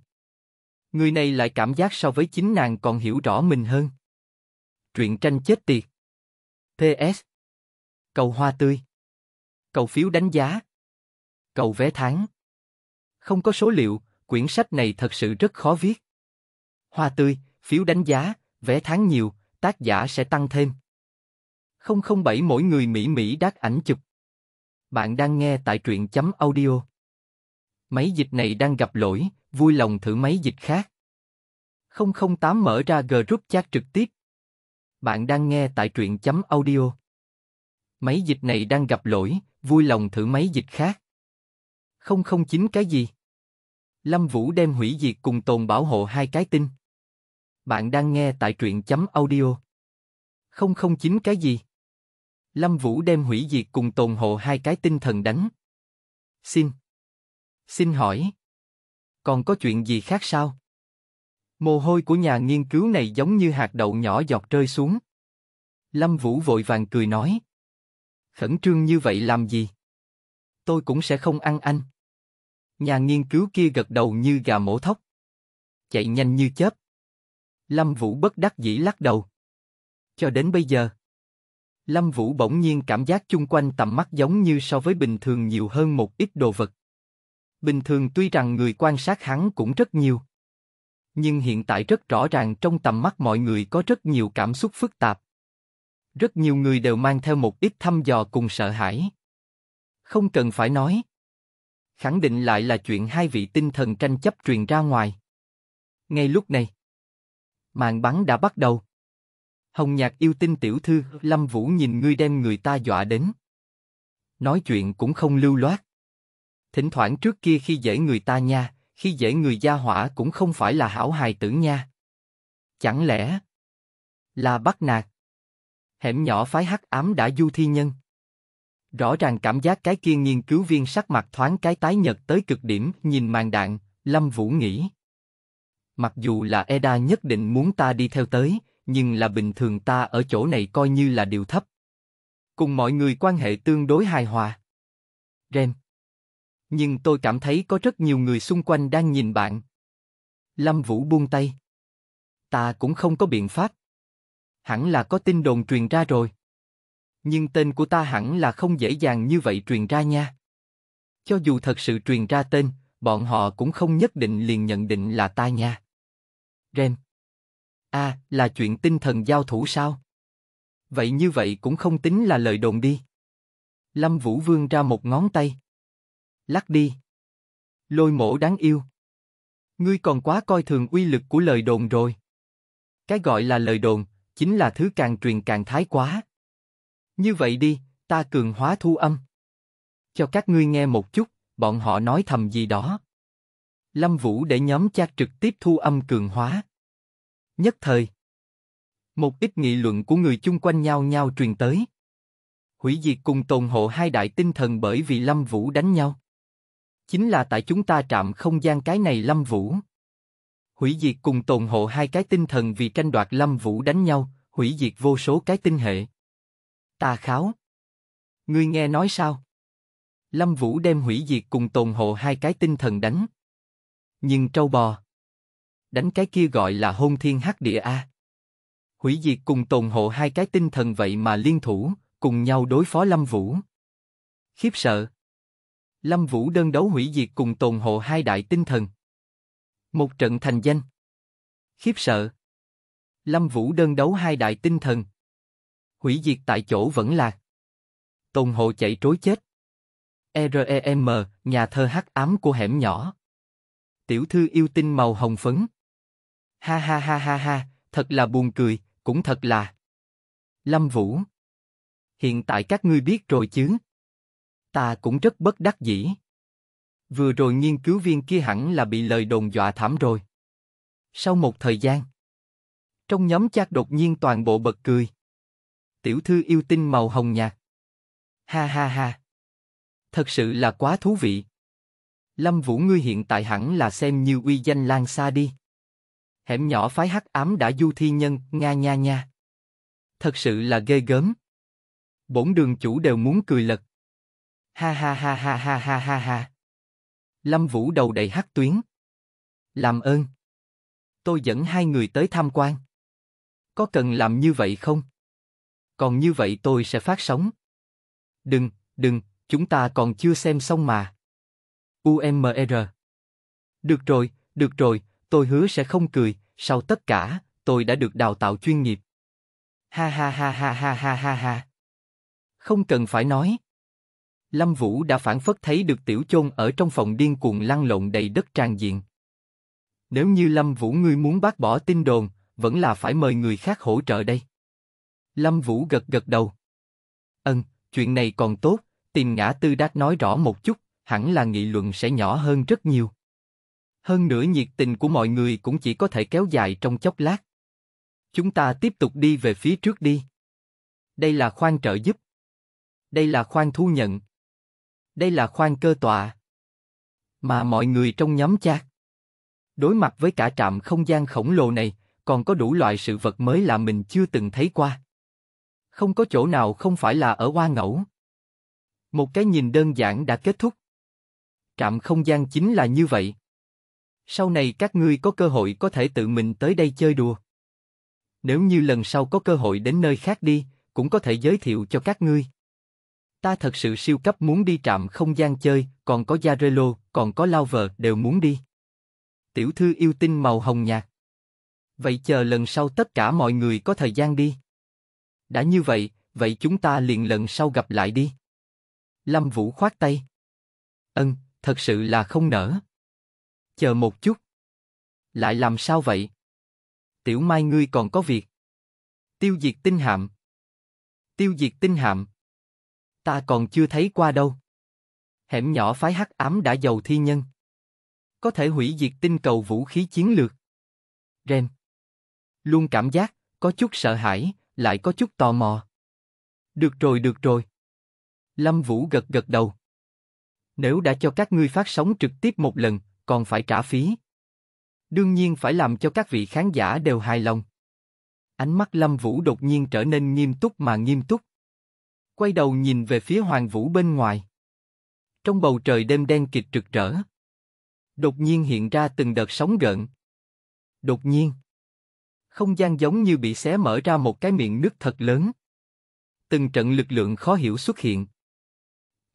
Người này lại cảm giác so với chính nàng còn hiểu rõ mình hơn. Truyện tranh chết tiệt. PS. Cầu hoa tươi. Cầu phiếu đánh giá. Cầu vé tháng. Không có số liệu, quyển sách này thật sự rất khó viết. Hoa tươi, phiếu đánh giá, vé tháng nhiều, tác giả sẽ tăng thêm. 007 mỗi người Mỹ Mỹ đát ảnh chụp. Bạn đang nghe tại truyện chấm audio. Máy dịch này đang gặp lỗi, vui lòng thử máy dịch khác. 008 mở ra group chat trực tiếp. Bạn đang nghe tại truyện chấm audio. Máy dịch này đang gặp lỗi, vui lòng thử máy dịch khác. 009 cái gì? Lâm Vũ đem hủy diệt cùng tồn bảo hộ hai cái tinh. Bạn đang nghe tại truyện chấm audio. Không không chính cái gì? Lâm Vũ đem hủy diệt cùng tồn hộ hai cái tinh thần đánh. Xin. Xin hỏi. Còn có chuyện gì khác sao? Mồ hôi của nhà nghiên cứu này giống như hạt đậu nhỏ giọt rơi xuống. Lâm Vũ vội vàng cười nói. Khẩn trương như vậy làm gì? Tôi cũng sẽ không ăn anh. Nhà nghiên cứu kia gật đầu như gà mổ thóc. Chạy nhanh như chớp. Lâm Vũ bất đắc dĩ lắc đầu. Cho đến bây giờ. Lâm Vũ bỗng nhiên cảm giác chung quanh tầm mắt giống như so với bình thường nhiều hơn một ít đồ vật. Bình thường tuy rằng người quan sát hắn cũng rất nhiều. Nhưng hiện tại rất rõ ràng trong tầm mắt mọi người có rất nhiều cảm xúc phức tạp. Rất nhiều người đều mang theo một ít thăm dò cùng sợ hãi. Không cần phải nói khẳng định lại là chuyện hai vị tinh thần tranh chấp truyền ra ngoài. Ngay lúc này, màn bắn đã bắt đầu. Hồng Nhạc yêu tinh tiểu thư, Lâm Vũ nhìn ngươi đem người ta dọa đến. Nói chuyện cũng không lưu loát. Thỉnh thoảng trước kia khi dễ người ta nha, khi dễ người gia hỏa cũng không phải là hảo hài tử nha. Chẳng lẽ là bắt nạt? Hẻm nhỏ phái hắc ám đã du thi nhân. Rõ ràng cảm giác cái kia nghiên cứu viên sắc mặt thoáng cái tái nhật tới cực điểm, nhìn màn đạn, Lâm Vũ nghĩ. Mặc dù là Eda nhất định muốn ta đi theo tới, nhưng là bình thường ta ở chỗ này coi như là điều thấp. Cùng mọi người quan hệ tương đối hài hòa. Rem. Nhưng tôi cảm thấy có rất nhiều người xung quanh đang nhìn bạn. Lâm Vũ buông tay. Ta cũng không có biện pháp. Hẳn là có tin đồn truyền ra rồi. Nhưng tên của ta hẳn là không dễ dàng như vậy truyền ra nha. Cho dù thật sự truyền ra tên, bọn họ cũng không nhất định liền nhận định là ta nha. ren. a à, là chuyện tinh thần giao thủ sao? Vậy như vậy cũng không tính là lời đồn đi. Lâm Vũ vương ra một ngón tay. Lắc đi. Lôi mổ đáng yêu. Ngươi còn quá coi thường uy lực của lời đồn rồi. Cái gọi là lời đồn, chính là thứ càng truyền càng thái quá. Như vậy đi, ta cường hóa thu âm. Cho các ngươi nghe một chút, bọn họ nói thầm gì đó. Lâm Vũ để nhóm chat trực tiếp thu âm cường hóa. Nhất thời. Một ít nghị luận của người chung quanh nhau nhau truyền tới. Hủy diệt cùng tồn hộ hai đại tinh thần bởi vì Lâm Vũ đánh nhau. Chính là tại chúng ta trạm không gian cái này Lâm Vũ. Hủy diệt cùng tồn hộ hai cái tinh thần vì tranh đoạt Lâm Vũ đánh nhau, hủy diệt vô số cái tinh hệ. Ta kháo. Ngươi nghe nói sao? Lâm Vũ đem hủy diệt cùng tồn hộ hai cái tinh thần đánh. Nhưng trâu bò. Đánh cái kia gọi là hôn thiên hắc địa A. Hủy diệt cùng tồn hộ hai cái tinh thần vậy mà liên thủ, cùng nhau đối phó Lâm Vũ. Khiếp sợ. Lâm Vũ đơn đấu hủy diệt cùng tồn hộ hai đại tinh thần. Một trận thành danh. Khiếp sợ. Lâm Vũ đơn đấu hai đại tinh thần, hủy diệt tại chỗ vẫn là Tôn Hộ chạy trối chết. REM, nhà thơ hắc ám của hẻm nhỏ. Tiểu thư yêu tinh màu hồng phấn. Ha ha ha ha ha, thật là buồn cười, cũng thật là. Lâm Vũ. Hiện tại các ngươi biết rồi chứ. Ta cũng rất bất đắc dĩ. Vừa rồi nghiên cứu viên kia hẳn là bị lời đồn dọa thảm rồi. Sau một thời gian, trong nhóm chat đột nhiên toàn bộ bật cười tiểu thư yêu tinh màu hồng nhạt. Ha ha ha. Thật sự là quá thú vị. Lâm Vũ ngươi hiện tại hẳn là xem như uy danh lan xa đi. Hẻm nhỏ phái hắc ám đã du thi nhân, nga nha nha. Thật sự là ghê gớm. Bổn đường chủ đều muốn cười lật. Ha ha ha ha ha ha ha ha. Lâm Vũ đầu đầy hắc tuyến. Làm ơn. Tôi dẫn hai người tới tham quan. Có cần làm như vậy không? còn như vậy tôi sẽ phát sóng. Đừng, đừng, chúng ta còn chưa xem xong mà. UMR. Được rồi, được rồi, tôi hứa sẽ không cười, sau tất cả, tôi đã được đào tạo chuyên nghiệp. Ha ha ha ha ha ha ha ha. Không cần phải nói. Lâm Vũ đã phản phất thấy được Tiểu Chôn ở trong phòng điên cuồng lăn lộn đầy đất tràn diện. Nếu như Lâm Vũ ngươi muốn bác bỏ tin đồn, vẫn là phải mời người khác hỗ trợ đây. Lâm Vũ gật gật đầu. Ân, chuyện này còn tốt, tìm ngã tư đát nói rõ một chút, hẳn là nghị luận sẽ nhỏ hơn rất nhiều. Hơn nữa nhiệt tình của mọi người cũng chỉ có thể kéo dài trong chốc lát. Chúng ta tiếp tục đi về phía trước đi. Đây là khoan trợ giúp. Đây là khoan thu nhận. Đây là khoan cơ tọa. Mà mọi người trong nhóm chat Đối mặt với cả trạm không gian khổng lồ này, còn có đủ loại sự vật mới là mình chưa từng thấy qua không có chỗ nào không phải là ở hoa ngẫu. Một cái nhìn đơn giản đã kết thúc. Trạm không gian chính là như vậy. Sau này các ngươi có cơ hội có thể tự mình tới đây chơi đùa. Nếu như lần sau có cơ hội đến nơi khác đi, cũng có thể giới thiệu cho các ngươi. Ta thật sự siêu cấp muốn đi trạm không gian chơi, còn có Yarelo, còn có Lao đều muốn đi. Tiểu thư yêu tinh màu hồng nhạt. Vậy chờ lần sau tất cả mọi người có thời gian đi đã như vậy, vậy chúng ta liền lần sau gặp lại đi. Lâm Vũ khoát tay. Ân, thật sự là không nỡ. Chờ một chút. Lại làm sao vậy? Tiểu Mai ngươi còn có việc. Tiêu diệt tinh hạm. Tiêu diệt tinh hạm. Ta còn chưa thấy qua đâu. Hẻm nhỏ phái hắc ám đã giàu thi nhân. Có thể hủy diệt tinh cầu vũ khí chiến lược. Ren. Luôn cảm giác, có chút sợ hãi, lại có chút tò mò. Được rồi, được rồi. Lâm Vũ gật gật đầu. Nếu đã cho các ngươi phát sóng trực tiếp một lần, còn phải trả phí. Đương nhiên phải làm cho các vị khán giả đều hài lòng. Ánh mắt Lâm Vũ đột nhiên trở nên nghiêm túc mà nghiêm túc. Quay đầu nhìn về phía Hoàng Vũ bên ngoài. Trong bầu trời đêm đen kịt rực rỡ. Đột nhiên hiện ra từng đợt sóng gợn. Đột nhiên không gian giống như bị xé mở ra một cái miệng nước thật lớn. Từng trận lực lượng khó hiểu xuất hiện.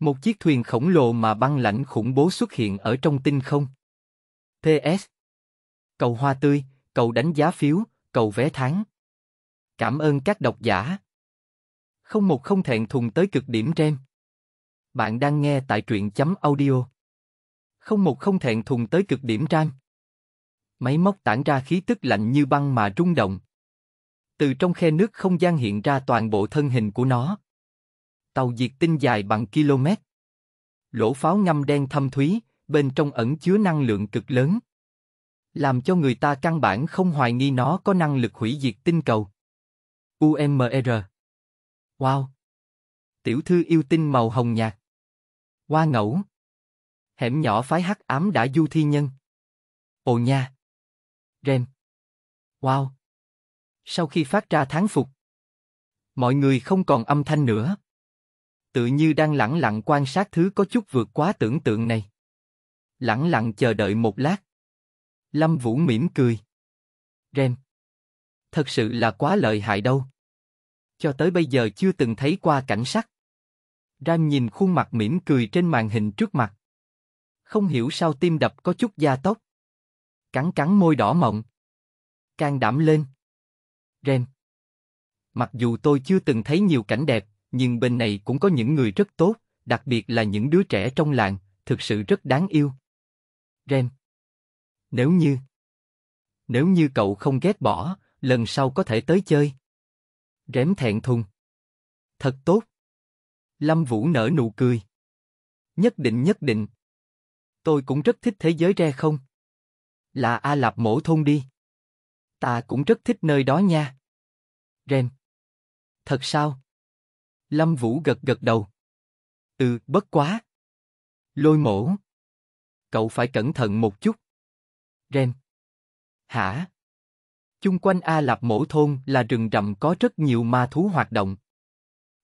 Một chiếc thuyền khổng lồ mà băng lãnh khủng bố xuất hiện ở trong tinh không. PS Cầu hoa tươi, cầu đánh giá phiếu, cầu vé tháng. Cảm ơn các độc giả. Không một không thẹn thùng tới cực điểm trên. Bạn đang nghe tại truyện chấm audio. Không một không thẹn thùng tới cực điểm trang. Máy móc tản ra khí tức lạnh như băng mà rung động. Từ trong khe nước không gian hiện ra toàn bộ thân hình của nó. Tàu diệt tinh dài bằng km. Lỗ pháo ngâm đen thâm thúy, bên trong ẩn chứa năng lượng cực lớn. Làm cho người ta căn bản không hoài nghi nó có năng lực hủy diệt tinh cầu. UMR Wow! Tiểu thư yêu tinh màu hồng nhạt. Hoa ngẫu. Hẻm nhỏ phái hắc ám đã du thi nhân. Ồ nha! Ren. Wow! Sau khi phát ra tháng phục, mọi người không còn âm thanh nữa. Tự như đang lẳng lặng quan sát thứ có chút vượt quá tưởng tượng này. Lẳng lặng chờ đợi một lát. Lâm Vũ mỉm cười. Rem, Thật sự là quá lợi hại đâu. Cho tới bây giờ chưa từng thấy qua cảnh sắc. Ram nhìn khuôn mặt mỉm cười trên màn hình trước mặt. Không hiểu sao tim đập có chút gia tốc. Cắn cắn môi đỏ mọng. Can đảm lên. Ren. Mặc dù tôi chưa từng thấy nhiều cảnh đẹp, nhưng bên này cũng có những người rất tốt, đặc biệt là những đứa trẻ trong làng, thực sự rất đáng yêu. Ren. Nếu như... Nếu như cậu không ghét bỏ, lần sau có thể tới chơi. Rém thẹn thùng. Thật tốt. Lâm Vũ nở nụ cười. Nhất định nhất định. Tôi cũng rất thích thế giới re không. Là A Lạp Mổ Thôn đi. Ta cũng rất thích nơi đó nha. Rem. Thật sao? Lâm Vũ gật gật đầu. Ừ, bất quá. Lôi mổ. Cậu phải cẩn thận một chút. Rem. Hả? Chung quanh A Lạp Mổ Thôn là rừng rậm có rất nhiều ma thú hoạt động.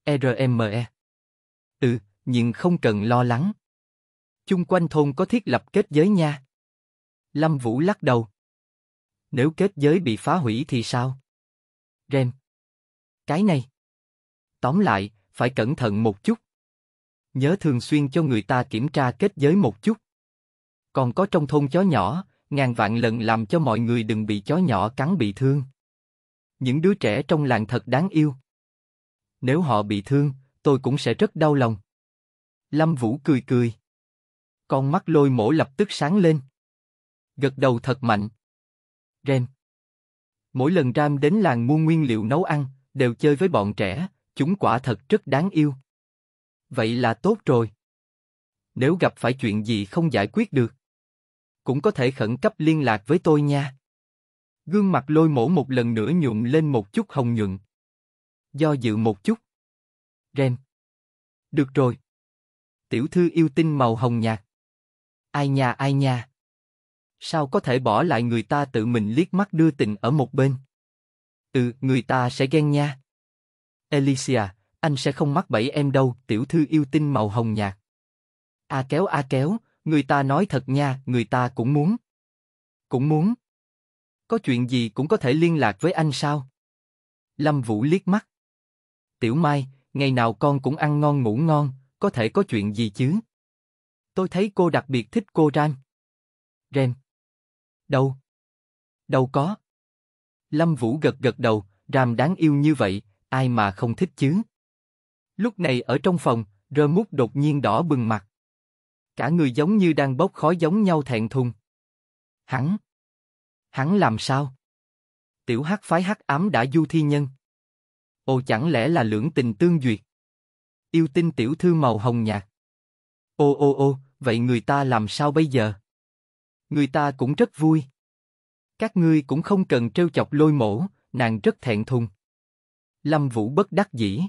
RME. Ừ, nhưng không cần lo lắng. Chung quanh thôn có thiết lập kết giới nha. Lâm Vũ lắc đầu. Nếu kết giới bị phá hủy thì sao? Rem. Cái này. Tóm lại, phải cẩn thận một chút. Nhớ thường xuyên cho người ta kiểm tra kết giới một chút. Còn có trong thôn chó nhỏ, ngàn vạn lần làm cho mọi người đừng bị chó nhỏ cắn bị thương. Những đứa trẻ trong làng thật đáng yêu. Nếu họ bị thương, tôi cũng sẽ rất đau lòng. Lâm Vũ cười cười. Con mắt lôi mổ lập tức sáng lên gật đầu thật mạnh. Rem. Mỗi lần Ram đến làng mua nguyên liệu nấu ăn, đều chơi với bọn trẻ, chúng quả thật rất đáng yêu. Vậy là tốt rồi. Nếu gặp phải chuyện gì không giải quyết được, cũng có thể khẩn cấp liên lạc với tôi nha. Gương mặt lôi mổ một lần nữa nhuộm lên một chút hồng nhuận. Do dự một chút. Rem. Được rồi. Tiểu thư yêu tinh màu hồng nhạt. Ai nha ai nha sao có thể bỏ lại người ta tự mình liếc mắt đưa tình ở một bên? Ừ, người ta sẽ ghen nha. Alicia, anh sẽ không mắc bẫy em đâu, tiểu thư yêu tinh màu hồng nhạt. A à kéo a à kéo, người ta nói thật nha, người ta cũng muốn. Cũng muốn. Có chuyện gì cũng có thể liên lạc với anh sao? Lâm Vũ liếc mắt. Tiểu Mai, ngày nào con cũng ăn ngon ngủ ngon, có thể có chuyện gì chứ? Tôi thấy cô đặc biệt thích cô Ran. Ren. Đâu? Đâu có. Lâm Vũ gật gật đầu, Ram đáng yêu như vậy, ai mà không thích chứ? Lúc này ở trong phòng, rơ mút đột nhiên đỏ bừng mặt. Cả người giống như đang bốc khói giống nhau thẹn thùng. Hắn? Hắn làm sao? Tiểu hắc phái hắc ám đã du thi nhân. Ồ chẳng lẽ là lưỡng tình tương duyệt? Yêu tinh tiểu thư màu hồng nhạt. Ô ô ô, vậy người ta làm sao bây giờ? người ta cũng rất vui. Các ngươi cũng không cần trêu chọc lôi mổ, nàng rất thẹn thùng. Lâm Vũ bất đắc dĩ.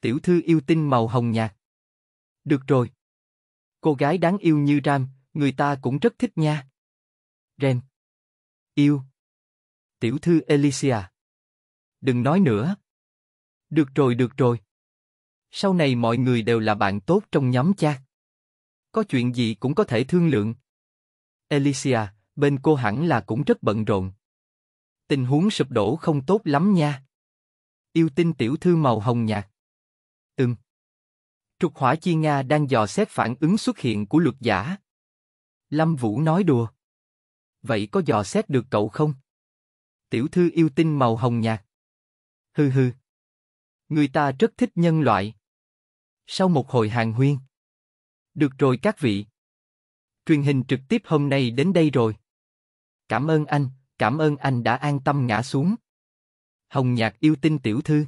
Tiểu thư yêu tinh màu hồng nhạt. Được rồi. Cô gái đáng yêu như Ram, người ta cũng rất thích nha. Ren. Yêu. Tiểu thư Elicia. Đừng nói nữa. Được rồi, được rồi. Sau này mọi người đều là bạn tốt trong nhóm cha. Có chuyện gì cũng có thể thương lượng. Alicia, bên cô hẳn là cũng rất bận rộn. Tình huống sụp đổ không tốt lắm nha. Yêu tinh tiểu thư màu hồng nhạt. Ừm. Trục hỏa chi Nga đang dò xét phản ứng xuất hiện của luật giả. Lâm Vũ nói đùa. Vậy có dò xét được cậu không? Tiểu thư yêu tinh màu hồng nhạt. Hừ hừ. Người ta rất thích nhân loại. Sau một hồi hàng huyên. Được rồi các vị, truyền hình trực tiếp hôm nay đến đây rồi. Cảm ơn anh, cảm ơn anh đã an tâm ngã xuống. Hồng Nhạc yêu tinh tiểu thư.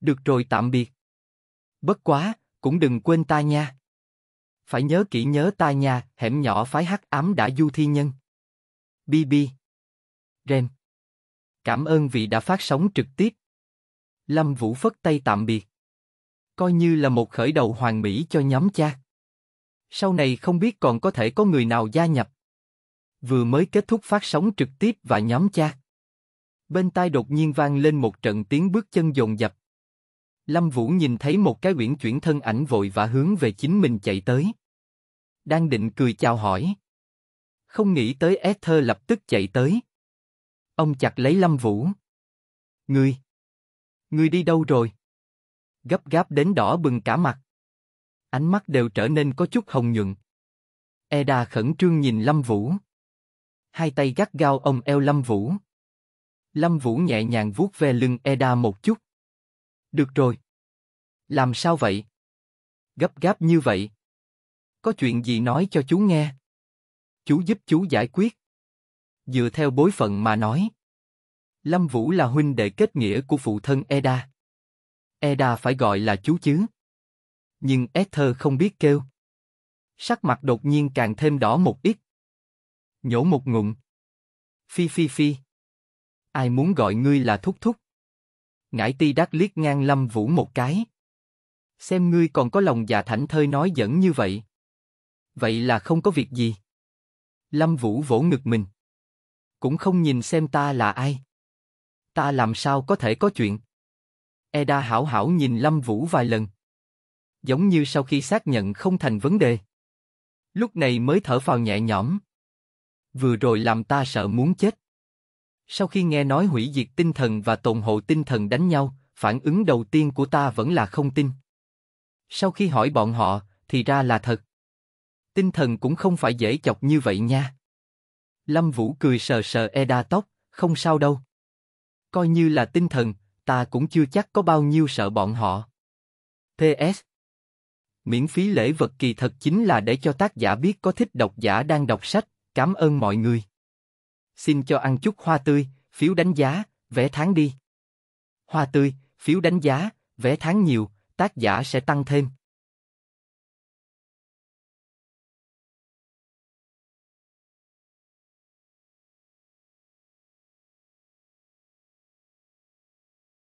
Được rồi tạm biệt. Bất quá, cũng đừng quên ta nha. Phải nhớ kỹ nhớ ta nha, hẻm nhỏ phái hắc ám đã du thi nhân. BB. Rem. Cảm ơn vì đã phát sóng trực tiếp. Lâm Vũ phất tay tạm biệt. Coi như là một khởi đầu hoàn mỹ cho nhóm cha. Sau này không biết còn có thể có người nào gia nhập. Vừa mới kết thúc phát sóng trực tiếp và nhóm chat. Bên tai đột nhiên vang lên một trận tiếng bước chân dồn dập. Lâm Vũ nhìn thấy một cái uyển chuyển thân ảnh vội và hướng về chính mình chạy tới. Đang định cười chào hỏi. Không nghĩ tới Ether lập tức chạy tới. Ông chặt lấy Lâm Vũ. Ngươi! Ngươi đi đâu rồi? Gấp gáp đến đỏ bừng cả mặt ánh mắt đều trở nên có chút hồng nhuận. Eda khẩn trương nhìn Lâm Vũ. Hai tay gắt gao ôm eo Lâm Vũ. Lâm Vũ nhẹ nhàng vuốt ve lưng Eda một chút. Được rồi. Làm sao vậy? Gấp gáp như vậy. Có chuyện gì nói cho chú nghe? Chú giúp chú giải quyết. Dựa theo bối phận mà nói. Lâm Vũ là huynh đệ kết nghĩa của phụ thân Eda. Eda phải gọi là chú chứ nhưng Ether không biết kêu. Sắc mặt đột nhiên càng thêm đỏ một ít. Nhổ một ngụm. Phi phi phi. Ai muốn gọi ngươi là thúc thúc? Ngải ti đắc liếc ngang lâm vũ một cái. Xem ngươi còn có lòng dạ thảnh thơi nói dẫn như vậy. Vậy là không có việc gì. Lâm vũ vỗ ngực mình. Cũng không nhìn xem ta là ai. Ta làm sao có thể có chuyện. Eda hảo hảo nhìn Lâm Vũ vài lần giống như sau khi xác nhận không thành vấn đề. Lúc này mới thở phào nhẹ nhõm. Vừa rồi làm ta sợ muốn chết. Sau khi nghe nói hủy diệt tinh thần và tồn hộ tinh thần đánh nhau, phản ứng đầu tiên của ta vẫn là không tin. Sau khi hỏi bọn họ, thì ra là thật. Tinh thần cũng không phải dễ chọc như vậy nha. Lâm Vũ cười sờ sờ e Eda tóc, không sao đâu. Coi như là tinh thần, ta cũng chưa chắc có bao nhiêu sợ bọn họ. PS, Miễn phí lễ vật kỳ thật chính là để cho tác giả biết có thích độc giả đang đọc sách, cảm ơn mọi người. Xin cho ăn chút hoa tươi, phiếu đánh giá, vẽ tháng đi. Hoa tươi, phiếu đánh giá, vẽ tháng nhiều, tác giả sẽ tăng thêm.